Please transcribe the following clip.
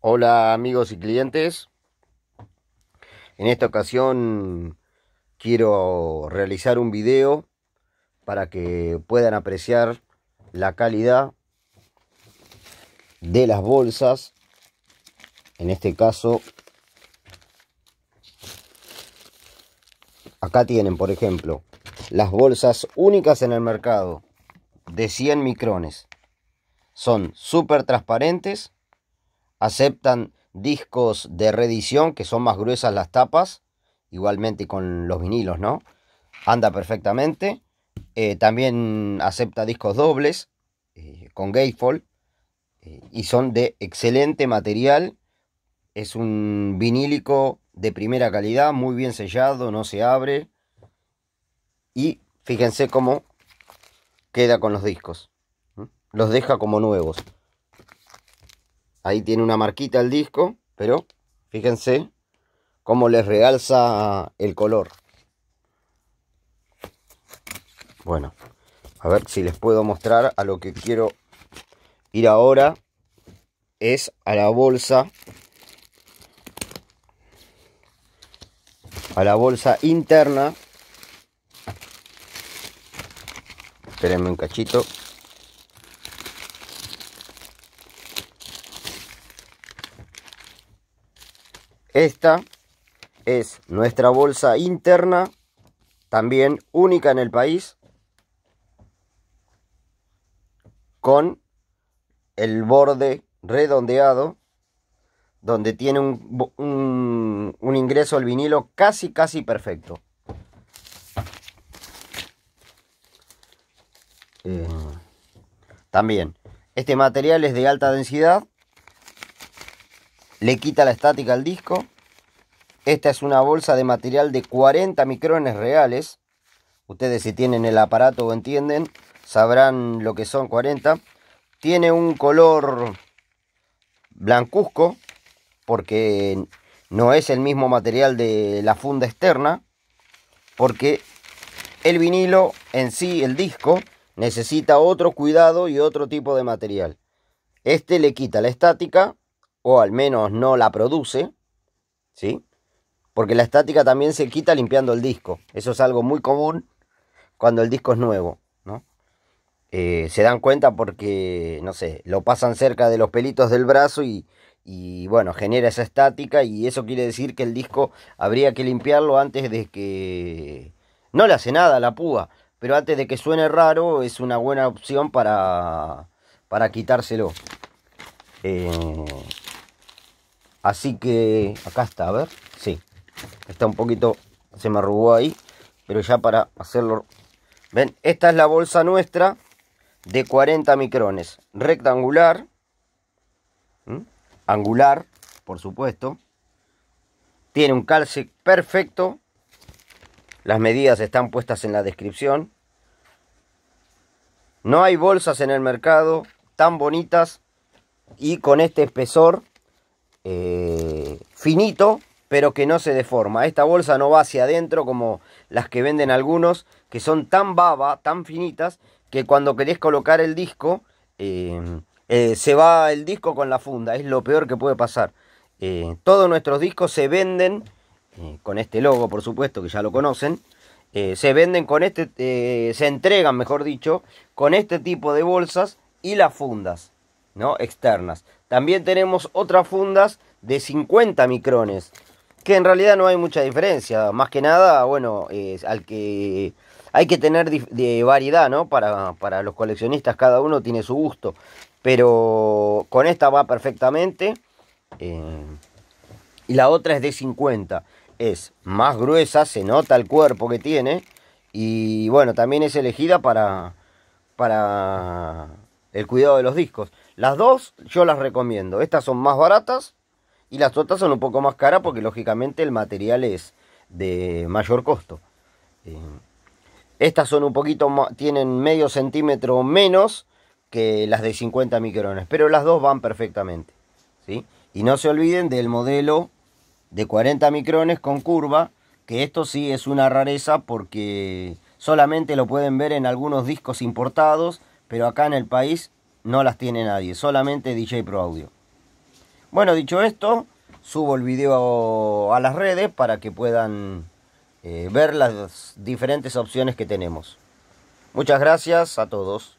Hola amigos y clientes. En esta ocasión quiero realizar un video para que puedan apreciar la calidad de las bolsas. En este caso, acá tienen, por ejemplo, las bolsas únicas en el mercado de 100 micrones. Son súper transparentes Aceptan discos de reedición que son más gruesas las tapas, igualmente con los vinilos, ¿no? Anda perfectamente. Eh, también acepta discos dobles eh, con gatefold eh, y son de excelente material. Es un vinílico de primera calidad, muy bien sellado, no se abre. Y fíjense cómo queda con los discos. Los deja como nuevos. Ahí tiene una marquita el disco, pero fíjense cómo les realza el color. Bueno, a ver si les puedo mostrar a lo que quiero ir ahora. Es a la bolsa. A la bolsa interna. Espérenme un cachito. Esta es nuestra bolsa interna, también única en el país, con el borde redondeado, donde tiene un, ingreso al vinilo casi, casi perfecto. Eh, también, este material es de alta densidad, le quita la estática al disco. Esta es una bolsa de material de 40 micrones reales. Ustedes si tienen el aparato o entienden, sabrán lo que son 40. Tiene un color blancuzco, porque no es el mismo material de la funda externa, porque el vinilo en sí, el disco, necesita otro cuidado y otro tipo de material. Este le quita la estática o al menos no la produce, ¿sí? Porque la estática también se quita limpiando el disco. Eso es algo muy común cuando el disco es nuevo, ¿no? Eh, se dan cuenta porque, no sé, lo pasan cerca de los pelitos del brazo y, y bueno, genera esa estática y eso quiere decir que el disco habría que limpiarlo antes de que... No le hace nada la púa, pero antes de que suene raro es una buena opción para, para quitárselo. Eh, Así que acá está, a ver. Sí, está un poquito, se me arrugó ahí. Pero ya para hacerlo... Ven, esta es la bolsa nuestra de 40 micrones. Rectangular. Angular, por supuesto. Tiene un calce perfecto. Las medidas están puestas en la descripción. No hay bolsas en el mercado tan bonitas y con este espesor eh, finito, pero que no se deforma. Esta bolsa no va hacia adentro como las que venden algunos, que son tan baba, tan finitas, que cuando querés colocar el disco, eh, eh, se va el disco con la funda. Es lo peor que puede pasar. todos nuestros discos se venden, con este logo por supuesto, que ya lo conocen, se venden con este, se entregan, mejor dicho, con este tipo de bolsas y las fundas, ¿no? Externas. También tenemos otras fundas de 50 micrones, que en realidad no hay mucha diferencia. Más que nada, bueno, es al que hay que tener de variedad, ¿no? Para, los coleccionistas, cada uno tiene su gusto. Pero con esta va perfectamente. Eh, y la otra es de 50. Es más gruesa, se nota el cuerpo que tiene. Y bueno, también es elegida para, para el cuidado de los discos. Las dos yo las recomiendo. Estas son más baratas y las otras son un poco más caras porque lógicamente el material es de mayor costo. Eh, estas son un poquito más, tienen medio centímetro menos que las de 50 micrones, pero las dos van perfectamente. ¿sí? Y no se olviden del modelo de 40 micrones con curva, que esto sí es una rareza porque solamente lo pueden ver en algunos discos importados pero acá en el país no las tiene nadie, solamente DJ Pro Audio. Bueno, dicho esto, subo el video a las redes para que puedan eh, ver las diferentes opciones que tenemos. Muchas gracias a todos.